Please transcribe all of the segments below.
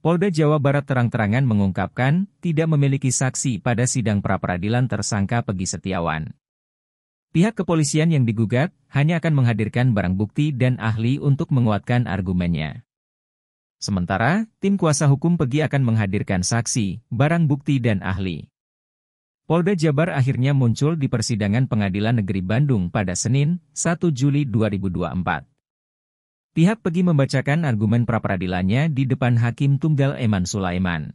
Polda Jawa Barat terang-terangan mengungkapkan tidak memiliki saksi pada sidang pra-peradilan tersangka Pegi Setiawan. Pihak kepolisian yang digugat hanya akan menghadirkan barang bukti dan ahli untuk menguatkan argumennya. Sementara, tim kuasa hukum Pegi akan menghadirkan saksi, barang bukti dan ahli. Polda Jabar akhirnya muncul di persidangan Pengadilan Negeri Bandung pada Senin, 1 Juli 2024. Pihak Pegi membacakan argumen pra peradilannya di depan Hakim Tunggal Eman Sulaiman.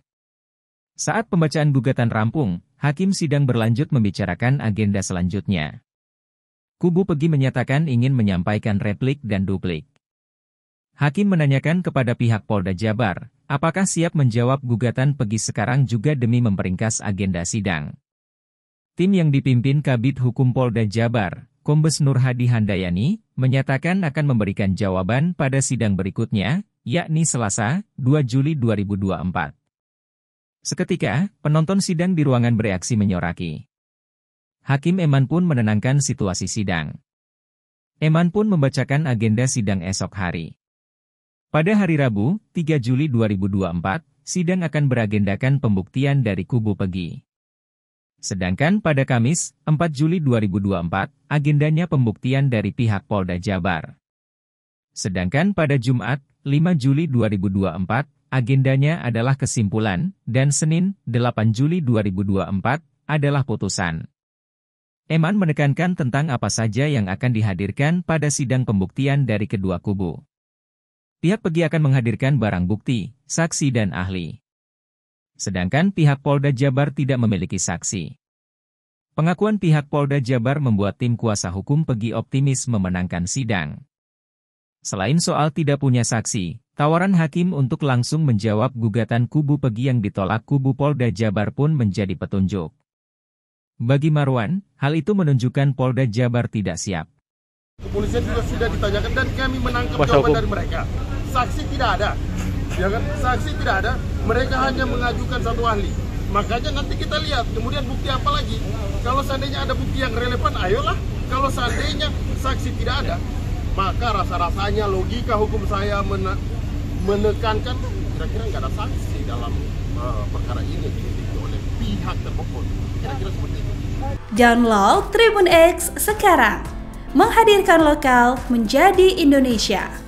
Saat pembacaan gugatan rampung, Hakim sidang berlanjut membicarakan agenda selanjutnya. Kubu Pegi menyatakan ingin menyampaikan replik dan duplik. Hakim menanyakan kepada pihak Polda Jabar, apakah siap menjawab gugatan Pegi sekarang juga demi memperingkas agenda sidang. Tim yang dipimpin Kabit Hukum Polda Jabar, Kombes Nur Hadi Handayani, menyatakan akan memberikan jawaban pada sidang berikutnya, yakni Selasa, 2 Juli 2024. Seketika, penonton sidang di ruangan bereaksi menyoraki. Hakim Eman pun menenangkan situasi sidang. Eman pun membacakan agenda sidang esok hari. Pada hari Rabu, 3 Juli 2024, sidang akan beragendakan pembuktian dari kubu Pegi. Sedangkan pada Kamis, 4 Juli 2024, agendanya pembuktian dari pihak Polda Jabar. Sedangkan pada Jumat, 5 Juli 2024, agendanya adalah kesimpulan, dan Senin, 8 Juli 2024, adalah putusan. Eman menekankan tentang apa saja yang akan dihadirkan pada sidang pembuktian dari kedua kubu. Pihak pegi akan menghadirkan barang bukti, saksi dan ahli. Sedangkan pihak Polda Jabar tidak memiliki saksi. Pengakuan pihak Polda Jabar membuat tim kuasa hukum Pegi optimis memenangkan sidang. Selain soal tidak punya saksi, tawaran hakim untuk langsung menjawab gugatan kubu Pegi yang ditolak kubu Polda Jabar pun menjadi petunjuk. Bagi Marwan, hal itu menunjukkan Polda Jabar tidak siap. Kepolisian juga sudah ditanyakan dan kami menangkap Kuasa jawaban hukum. dari mereka. Saksi tidak ada. Ya kan? Saksi tidak ada mereka hanya mengajukan satu ahli makanya nanti kita lihat kemudian bukti apa lagi kalau seandainya ada bukti yang relevan ayolah kalau seandainya saksi tidak ada maka rasa-rasanya logika hukum saya men menekankan kira-kira nggak ada saksi dalam uh, perkara ini gitu, oleh pihak termohon kira-kira seperti itu Download Tribun X sekarang menghadirkan lokal menjadi Indonesia.